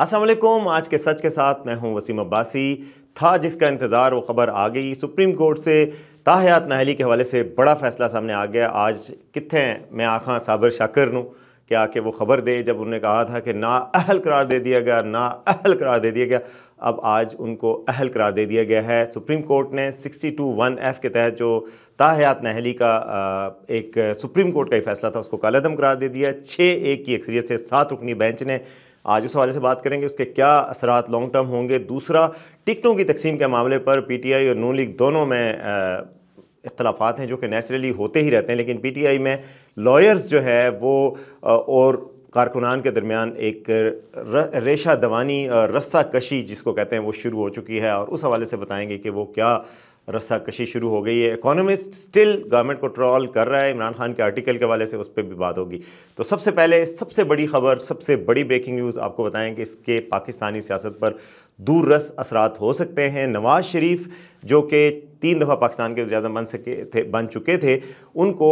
असलम आज के सच के साथ मैं हूं वसीम अब्बासी था जिसका इंतज़ार वो खबर आ गई सुप्रीम कोर्ट से ताहयात नहली के हवाले से बड़ा फैसला सामने आ गया आज कितने मैं आखा साबर शाकर नूँ कि आके वो ख़बर दे जब उन्होंने कहा था कि ना अहल करार दे दिया गया ना अहल करार दे दिया गया अब आज उनको अहल करार दे दिया गया है सुप्रीम कोर्ट ने सिक्सटी टू वन एफ़ के तहत जो ताहयात नहली का एक सुप्रीम कोर्ट का ही फैसला था उसको कालदम करार दे दिया छः एक की अक्सरीत से सात रुकनी बेंच ने आज उस हवाले से बात करेंगे उसके क्या असर लॉन्ग टर्म होंगे दूसरा टिकटों की तकसीम के मामले पर पी टी आई और नू लीग दोनों में इख्लाफा हैं जो कि नेचुरली होते ही रहते हैं लेकिन पी टी आई में लॉयर्स जो है वो और कारकुनान के दरमियान एक रेशा दवानी रस्सा कशी जिसको कहते हैं वो शुरू हो चुकी है और उस हवाले से बताएंगे कि वो क्या रस्साकशी शुरू हो गई है इकोनॉमिस्ट स्टिल गवर्नमेंट को ट्रॉल कर रहा है इमरान खान के आर्टिकल के हवाले से उस पर भी बात होगी तो सबसे पहले सबसे बड़ी खबर सबसे बड़ी ब्रेकिंग न्यूज़ आपको बताएं कि इसके पाकिस्तानी सियासत पर दूर रस असरात हो सकते हैं नवाज शरीफ जो कि तीन दफ़ा पाकिस्तान के वजम बन सके थे बन चुके थे उनको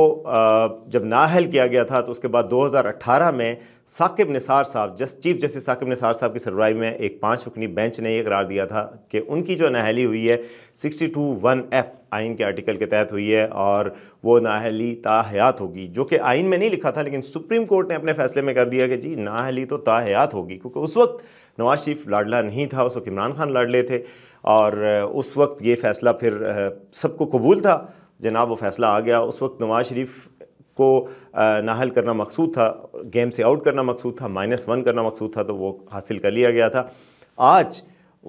जब नाहल किया गया था तो उसके बाद 2018 में साकिब निसार साहब जस चीफ जस्टिस साकिब निसार साहब की सरवाई में एक पाँच रुकनी बेंच ने यह करार दिया था कि उनकी जो नाहली हुई है सिक्सटी टू वन एफ़ आइन के आर्टिकल के तहत हुई है और वो नाहली ताहयात होगी जो कि आइन में नहीं लिखा था लेकिन सुप्रीम कोर्ट ने अपने फैसले में कर दिया कि जी नाहली तो ताहयात होगी क्योंकि उस वक्त नवाज शरीफ लाडला नहीं था उस वक्त इमरान खान लाडले थे और उस वक्त ये फ़ैसला फिर सबको कबूल था जनाब वो फ़ैसला आ गया उस वक्त नवाज शरीफ को नाहल करना मकसूद था गेम से आउट करना मकसूद था माइनस वन करना मकसूद था तो वो हासिल कर लिया गया था आज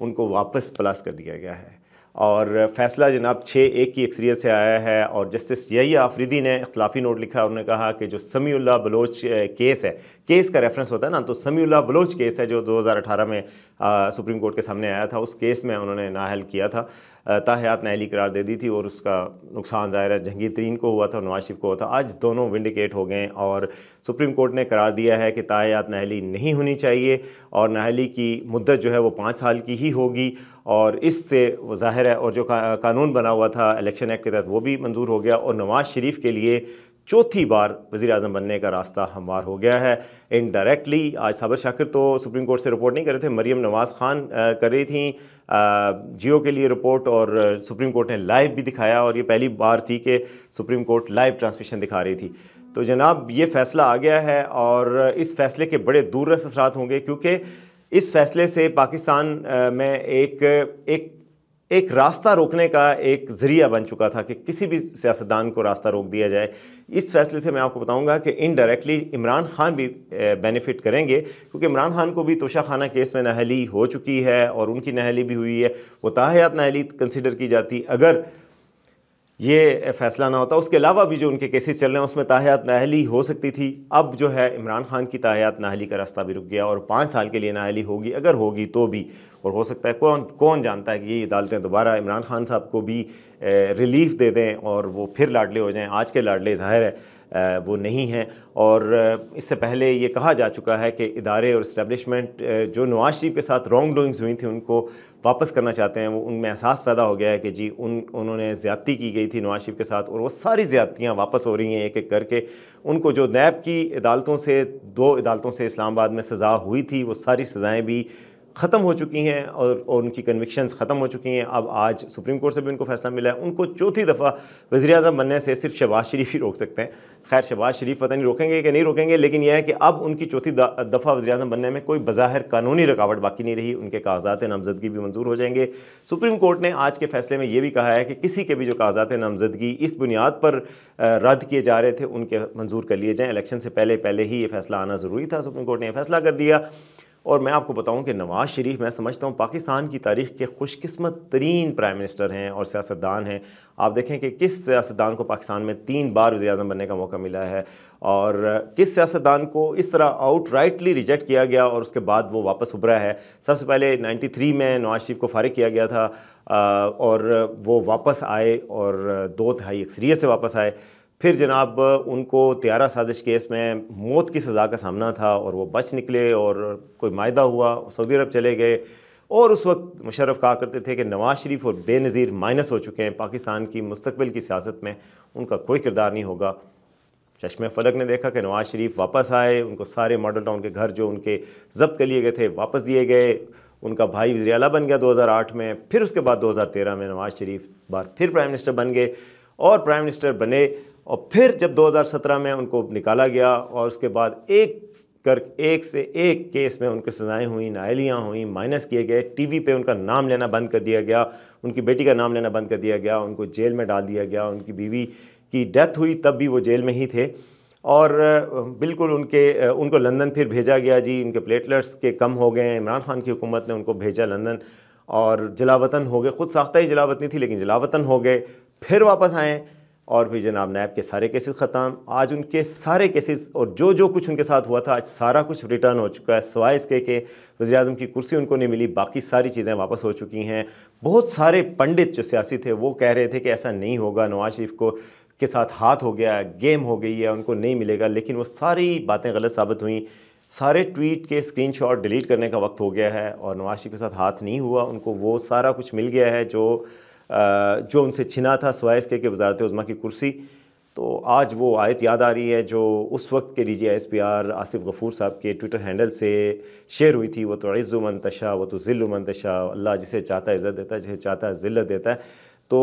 उनको वापस प्लस कर दिया गया है और फैसला जनाब छः एक की अक्सरियत से आया है और जस्टिस यही आफरीदी ने अखिलाफी नोट लिखा उन्होंने कहा कि जो समीउल्ला बलोच केस है केस का रेफरेंस होता है ना तो समीउल्ला बलोच केस है जो 2018 में आ, सुप्रीम कोर्ट के सामने आया था उस केस में उन्होंने नाहल किया था ताहयात नहली करार दे दी थी और उसका नुकसान ज़ाहिर है जहंगीर तरीन को हुआ था और नवाज शरीफ को हुआ था आज दोनों विंडिकेट हो गए और सुप्रीम कोर्ट ने करार दिया है कि ताहयात नहली नहीं होनी चाहिए और नहली की मुद्दत जो है वो पाँच साल की ही होगी और इससे वो ज़ाहिर है और जो का, कानून बना हुआ था इलेक्शन एक्ट के तहत वो भी मंजूर हो गया और नवाज़ शरीफ के लिए चौथी बार वजी अजम बनने का रास्ता हमवार हो गया है इनडायरेक्टली आज साबर शाखिर तो सुप्रीम कोर्ट से रिपोर्ट नहीं कर रहे थे मरीम नवाज़ खान कर रही थी जियो के लिए रिपोर्ट और सुप्रीम कोर्ट ने लाइव भी दिखाया और ये पहली बार थी कि सुप्रीम कोर्ट लाइव ट्रांसमिशन दिखा रही थी तो जनाब ये फ़ैसला आ गया है और इस फैसले के बड़े दूर असरात होंगे क्योंकि इस फैसले से पाकिस्तान में एक एक एक रास्ता रोकने का एक ज़रिया बन चुका था कि किसी भी सियासतदान को रास्ता रोक दिया जाए इस फैसले से मैं आपको बताऊंगा कि इनडायरेक्टली इमरान खान भी बेनिफिट करेंगे क्योंकि इमरान खान को भी तोशाखाना केस में नहली हो चुकी है और उनकी नहली भी हुई है वो ताहयात नहली कंसिडर की जाती अगर ये फैसला ना होता उसके अलावा भी जो उनके केसेस चल रहे हैं उसमें ताहयात नाहली हो सकती थी अब जो है इमरान खान की ताहयात नाहली का रास्ता भी रुक गया और पाँच साल के लिए नाहली होगी अगर होगी तो भी और हो सकता है कौन कौन जानता है कि ये अदालतें दोबारा इमरान खान साहब को भी रिलीफ दे दें और वो फिर लाडले हो जाएँ आज के लाडले ज़ाहिर है वो नहीं हैं और इससे पहले ये कहा जा चुका है कि इदारे और इस्टबलिशमेंट जो नवाज शरीफ के साथ रॉन्ग डूइंग्स हुई थी उनको वापस करना चाहते हैं वो उनमें एहसास पैदा हो गया है कि जी उन उन्होंने ज़्यादती की गई थी नवाज शरीफ के साथ और वो सारी ज़्यादतियाँ वापस हो रही हैं एक एक करके उनको जो नैब की अदालतों से दो अदालतों से इस्लामाबाद में सज़ा हुई थी वो सारी सज़ाएँ भी ख़त्म हो चुकी हैं और, और उनकी कन्विक्शंस ख़त्म हो चुकी हैं अब आज सुप्रीम कोर्ट से भी उनको फैसला मिला है उनको चौथी दफ़ा वजी अजम बनने से सिर्फ शहबाज शरीफ ही रोक सकते हैं खैर शहबाज शरीफ पता नहीं रोकेंगे कि नहीं रोकेंगे लेकिन यह है कि अब उनकी चौथी दफ़ा वजी अजम बनने में कोई बाहर कानूनी रुकावट बाकी नहीं रही उनके कागजात नामजदगी भी मंजूर हो जाएंगे सुप्रीम कोर्ट ने आज के फैसले में ये भी कहा है कि किसी के भी जो कागजात नामजदगी इस बुनियाद पर रद्द किए जा रहे थे उनके मंजूर कर लिए जाएँ इलेक्शन से पहले पहले ही ये फैसला आना ज़रूरी था सुप्रीम कोर्ट ने यह फैसला कर दिया और मैं आपको बताऊं कि नवाज़ शरीफ मैं समझता हूं पाकिस्तान की तारीख के खुशकस्मत तरीन प्राइम मिनिस्टर हैं और सियासतदान हैं आप देखें कि किस सियासतदान को पाकिस्तान में तीन बार वजी अजम बनने का मौका मिला है और किस सियासतदान को इस तरह आउट राइटली रिजेक्ट किया गया और उसके बाद वो वापस उभरा है सबसे पहले 93 में नवाज शरीफ को फारिग किया गया था और वो वापस आए और दो तिहाई अक्सरीत से वापस आए फिर जनाब उनको त्यारा साजिश केस में मौत की सज़ा का सामना था और वो बच निकले और कोई माहा हुआ सऊदी अरब चले गए और उस वक्त मुशरफ कहा करते थे कि नवाज़ शरीफ और बेनज़ीर माइनस हो चुके हैं पाकिस्तान की मुस्तबिल की सियासत में उनका कोई किरदार नहीं होगा चश्मे फलक ने देखा कि नवाज़ शरीफ वापस आए उनको सारे मॉडल टाउन के घर जो उनके जब्त कर लिए गए थे वापस दिए गए उनका भाई अला बन गया 2008 में फिर उसके बाद 2013 में नवाज़ शरीफ बार फिर प्राइम मिनिस्टर बन गए और प्राइम मिनिस्टर बने और फिर जब 2017 में उनको निकाला गया और उसके बाद एक कर एक से एक केस में उनकी सजाएं हुई नायलियाँ हुई माइनस किए गए टीवी पे उनका नाम लेना बंद कर दिया गया उनकी बेटी का नाम लेना बंद कर दिया गया उनको जेल में डाल दिया गया उनकी बीवी की डेथ हुई तब भी वो जेल में ही थे और बिल्कुल उनके उनको लंदन फिर भेजा गया जी उनके प्लेटलेट्स के कम हो गए इमरान खान की हुकूमत ने उनको भेजा लंदन और जलावतन हो गए ख़ुद साख्ता ही जलावतनी थी लेकिन जलावतन हो गए फिर वापस आएँ और फिर जनाब नैब के सारे केसेस ख़त्म आज उनके सारे केसेस और जो जो कुछ उनके साथ हुआ था आज सारा कुछ रिटर्न हो चुका है सवाए इसके कि वजी अजम की कुर्सी उनको नहीं मिली बाकी सारी चीज़ें वापस हो चुकी हैं बहुत सारे पंडित जो सियासी थे वो कह रहे थे कि ऐसा नहीं होगा नवाज शरीफ को के साथ हाथ हो गया गेम हो गई है उनको नहीं मिलेगा लेकिन वो सारी बातें गलत साबित हुई सारे ट्वीट के स्क्रीन डिलीट करने का वक्त हो गया है और नवाज शरीफ के साथ हाथ नहीं हुआ उनको वो सारा कुछ मिल गया है जो जो उनसे छिना था सवाइस के कि वजारत उज़मा की कुर्सी तो आज वो आयत याद आ रही है जो उस वक्त के D G S P R Asif Ghafoor साहब के ट्विटर हैंडल से शेयर हुई थी वो तो इज़्ज़ुमन वो तो ज़िल्लुमन अल्लाह जिसे चाहता है इज़्ज़त देता है जिसे चाहता है ज़िल्लत देता है तो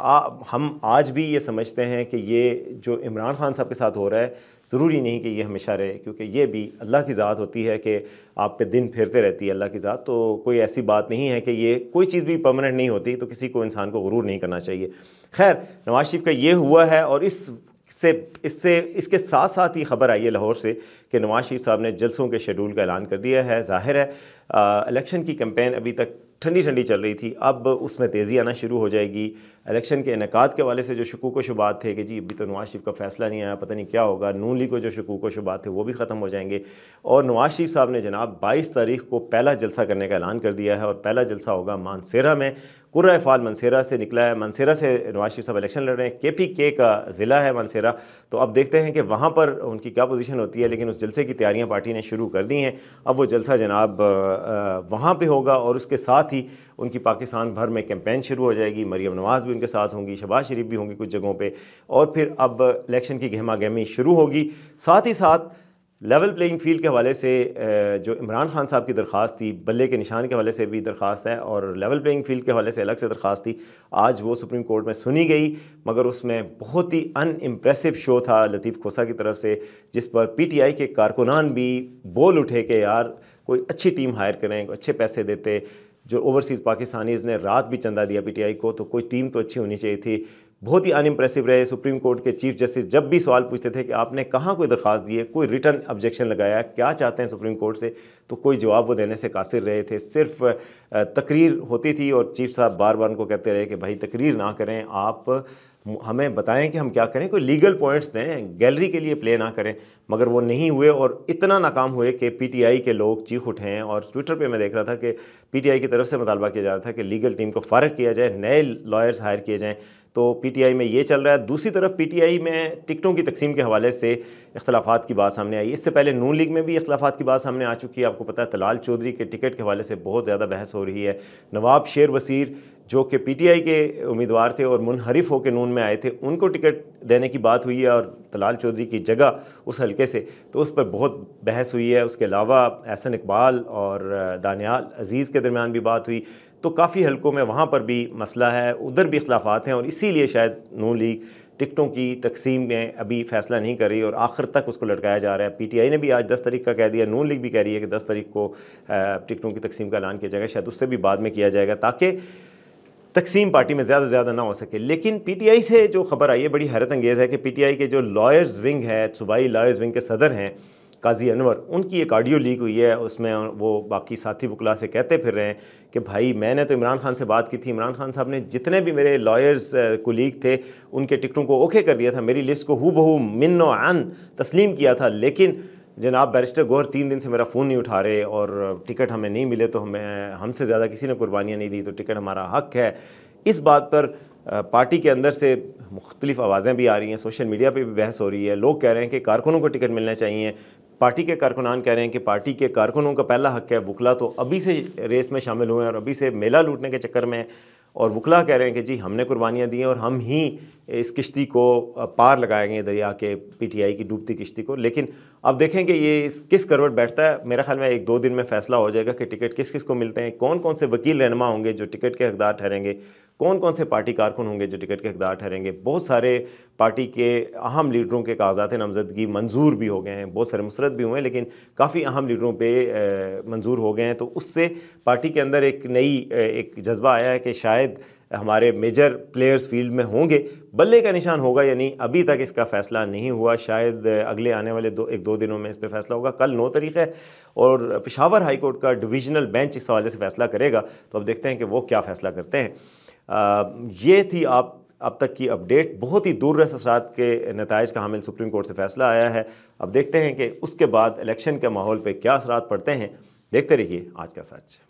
आ, हम आज भी ये समझते हैं कि ये जो इमरान खान साहब के साथ हो रहा है ज़रूरी नहीं कि ये हमेशा रहे क्योंकि ये भी अल्लाह की ज़ात होती है कि आप पे दिन फिरते रहती है अल्लाह की ज़ात तो कोई ऐसी बात नहीं है कि ये कोई चीज़ भी परमानेंट नहीं होती तो किसी को इंसान को गुरूर नहीं करना चाहिए खैर नवाज शरीफ का ये हुआ है और इस से इससे इसके साथ साथ ही खबर आई है लाहौर से कि नवाज शरीफ साहब ने जलसों के शेड्यूल का ऐलान कर दिया है जाहिर है इलेक्शन की कैंपेन अभी तक ठंडी ठंडी चल रही थी अब उसमें तेज़ी आना शुरू हो जाएगी इलेक्शन के इनका के वाले से जो शकूक शुबात थे कि जी अभी तो नवाज शरीफ का फैसला नहीं आया पता नहीं क्या होगा नू लीग को जो शकूक शुबात थे वो भी ख़त्म हो जाएंगे और नवाज शरीफ साहब ने जनाब बाईस तारीख को पहला जलसा करने का ऐलान कर दिया है और पहला जलसा होगा मानसेरा में कुर्रा फाल मनसेरा से निकला है मनसेरा से नवाज शरीफ साहब इलेक्शन लड़ रहे हैं के पी के का ज़िला है मनसेरा तो अब देखते हैं कि वहाँ पर उनकी क्या पोजीशन होती है लेकिन उस जलसे की तैयारियाँ पार्टी ने शुरू कर दी हैं अब वो जलसा जनाब वहाँ पर होगा और उसके साथ ही उनकी पाकिस्तान भर में कैंपेन शुरू हो जाएगी मरीम नवाज़ भी उनके साथ होंगी शबाज शरीफ भी होंगी कुछ जगहों पर और फिर अब इलेक्शन की गहमा गहमी शुरू होगी साथ ही साथ लेवल प्लेइंग फील्ड के हवाले से जो इमरान खान साहब की दरख्वास्त थी बल्ले के निशान के हवाले से भी दरख्वास्त है और लेवल प्लेइंग फील्ड के हवाले से अलग से दरख्वास्त थी आज वो सुप्रीम कोर्ट में सुनी गई मगर उसमें बहुत ही अन इम्प्रेसिव शो था लतीफ़ खोसा की तरफ से जिस पर पी टी आई के कारकुनान भी बोल उठे कि यार कोई अच्छी टीम हायर करें अच्छे पैसे देते जो ओवरसीज़ पाकिस्तानीज़ ने रात भी चंदा दिया पीटीआई को तो कोई टीम तो अच्छी होनी चाहिए थी बहुत ही अनइम्प्रेसिव रहे सुप्रीम कोर्ट के चीफ जस्टिस जब भी सवाल पूछते थे कि आपने कहाँ कोई दरख्वास्त दी है कोई रिटर्न ऑब्जेक्शन लगाया क्या चाहते हैं सुप्रीम कोर्ट से तो कोई जवाब वो देने से कासिर रहे थे सिर्फ तकरीर होती थी और चीफ साहब बार बार उनको कहते रहे कि भाई तकरीर ना करें आप हमें बताएं कि हम क्या करें कोई लीगल पॉइंट्स दें गैलरी के लिए प्ले ना करें मगर वो नहीं हुए और इतना नाकाम हुए कि पीटीआई के लोग चीख उठे और ट्विटर पे मैं देख रहा था कि पीटीआई की तरफ से मुतालबा किया जा रहा था कि लीगल टीम को फारग किया जाए नए लॉयर्स हायर किए जाएँ तो पीटीआई में ये चल रहा है दूसरी तरफ पीटीआई में टिकटों की तकसीम के हवाले से इख्लाफात की बात सामने आई इससे पहले नून लीग में भी इख्लाफात की बात सामने आ चुकी है आपको पता है तलाल चौधरी के टिकट के हवाले से बहुत ज़्यादा बहस हो रही है नवाब शेर वसीर जो कि पीटीआई के उम्मीदवार थे और मुनहरफ होकर नून में आए थे उनको टिकट देने की बात हुई है और तलाल चौधरी की जगह उस हल्के से तो उस पर बहुत बहस हुई है उसके अलावा एहसन इकबाल और दानियाल अजीज़ के दरमियान भी बात हुई तो काफ़ी हलकों में वहाँ पर भी मसला है उधर भी इख्लाफात हैं और इसीलिए शायद नू लीग टिकटों की तकसीम में अभी फैसला नहीं कर रही और आखिर तक उसको लटकाया जा रहा है पीटीआई ने भी आज दस तारीख का कह दिया नून लीग भी कह रही है कि दस तारीख को टिकटों की तकसीम का ऐलान किया जाएगा शायद उससे भी बाद में किया जाएगा ताकि तकसीम पार्टी में ज़्यादा से ज़्यादा ना हो सके लेकिन पीटीआई से जो खबर आई है बड़ी हैरत अंगेज़ है कि पी के जो लॉयर्स विंग है सूबाई लॉयर्स विंग के सदर हैं काजी अनवर उनकी एक ऑडियो लीक हुई है उसमें वो बाकी साथी वकला से कहते फिर रहे हैं कि भाई मैंने तो इमरान खान से बात की थी इमरान खान साहब ने जितने भी मेरे लॉयर्स लीक थे उनके टिकटों को ओके कर दिया था मेरी लिस्ट को हु बहू मिन आन तस्लीम किया था लेकिन जनाब बैरिस्टर गौर तीन दिन से मेरा फ़ोन नहीं उठा रहे और टिकट हमें नहीं मिले तो हमें हमसे ज़्यादा किसी ने कुर्बानियाँ नहीं दी तो टिकट हमारा हक है इस बात पर पार्टी के अंदर से मुख्तलिफ आवाज़ें भी आ रही हैं सोशल मीडिया पे भी बहस हो रही है लोग कह रहे हैं कि कारकुनों को टिकट मिलना चाहिए पार्टी के कारकुनान कह रहे हैं कि पार्टी के कारकुनों का पहला हक है वकला तो अभी से रेस में शामिल हुए हैं और अभी से मेला लूटने के चक्कर में और वकला कह रहे हैं कि जी हमने कुर्बानियाँ दी हैं और हम ही इस किश्ती को पार लगाएंगे दरिया के पीटीआई की डूबती किश्ती को लेकिन अब देखेंगे ये इस किस करवट बैठता है मेरा ख्याल में एक दो दिन में फैसला हो जाएगा कि टिकट किस किस को मिलते हैं कौन कौन से वकील रहनमा होंगे जो टिकट के हकदार ठहरेंगे कौन कौन से पार्टी कारकुन होंगे जो टिकट के हकदार ठहरेंगे बहुत सारे पार्टी के अहम लीडरों के कागजात नामजदगी मंजूर भी हो गए हैं बहुत सारे मुसरत भी हुए हैं लेकिन काफ़ी अहम लीडरों पर मंजूर हो गए हैं तो उससे पार्टी के अंदर एक नई एक जज्बा आया है कि शायद हमारे मेजर प्लेयर्स फील्ड में होंगे बल्ले का निशान होगा यानी अभी तक इसका फैसला नहीं हुआ शायद अगले आने वाले दो एक दो दिनों में इस पर फैसला होगा कल नौ तारीख है और पिशावर हाईकोर्ट का डिविजनल बेंच इस हवाले से फैसला करेगा तो अब देखते हैं कि वो क्या फैसला करते हैं ये थी आप अब तक की अपडेट बहुत ही दूर रस असरात के नतज का हामिल सुप्रीम कोर्ट से फैसला आया है अब देखते हैं कि उसके बाद इलेक्शन के माहौल पर क्या असरात पड़ते हैं देखते रहिए आज का सच